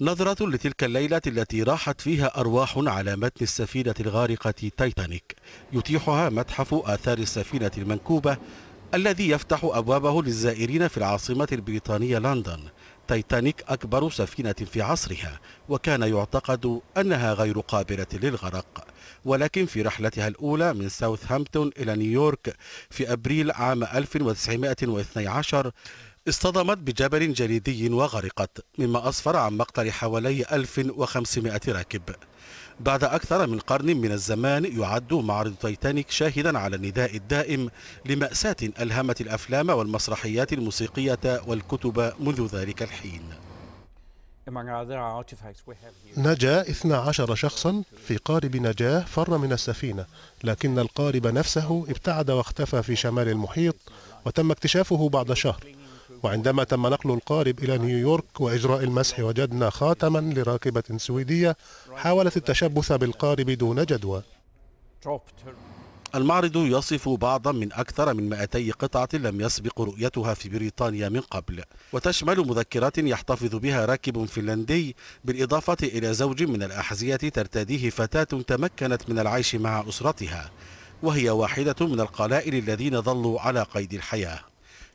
نظرة لتلك الليلة التي راحت فيها أرواح على متن السفينة الغارقة تايتانيك يتيحها متحف آثار السفينة المنكوبة الذي يفتح أبوابه للزائرين في العاصمة البريطانية لندن تايتانيك أكبر سفينة في عصرها وكان يعتقد أنها غير قابلة للغرق ولكن في رحلتها الأولى من ساوثهامبتون إلى نيويورك في أبريل عام 1912 اصطدمت بجبل جليدي وغرقت مما أسفر عن مقتل حوالي 1500 راكب بعد أكثر من قرن من الزمان يعد معرض تايتانيك شاهدا على النداء الدائم لمأساة ألهمت الأفلام والمسرحيات الموسيقية والكتب منذ ذلك الحين نجا 12 شخصا في قارب نجاه فر من السفينة لكن القارب نفسه ابتعد واختفى في شمال المحيط وتم اكتشافه بعد شهر وعندما تم نقل القارب إلى نيويورك وإجراء المسح وجدنا خاتما لراكبة سويدية حاولت التشبث بالقارب دون جدوى المعرض يصف بعضا من أكثر من 200 قطعة لم يسبق رؤيتها في بريطانيا من قبل وتشمل مذكرات يحتفظ بها راكب فنلندي بالإضافة إلى زوج من الأحذية ترتديه فتاة تمكنت من العيش مع أسرتها وهي واحدة من القلائل الذين ظلوا على قيد الحياة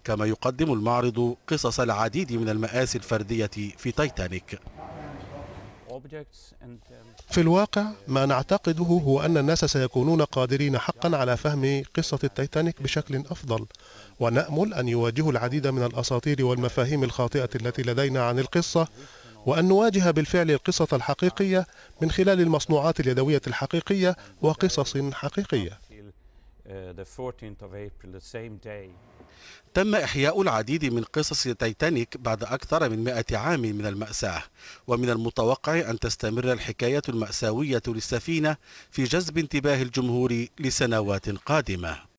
كما يقدم المعرض قصص العديد من المآسي الفردية في تايتانيك في الواقع ما نعتقده هو أن الناس سيكونون قادرين حقا على فهم قصة التايتانيك بشكل أفضل ونأمل أن يواجهوا العديد من الأساطير والمفاهيم الخاطئة التي لدينا عن القصة وأن نواجه بالفعل القصة الحقيقية من خلال المصنوعات اليدوية الحقيقية وقصص حقيقية آه، تم إحياء العديد من قصص تايتانيك بعد أكثر من مئة عام من المأساة ومن المتوقع أن تستمر الحكاية المأساوية للسفينة في جذب انتباه الجمهور لسنوات قادمة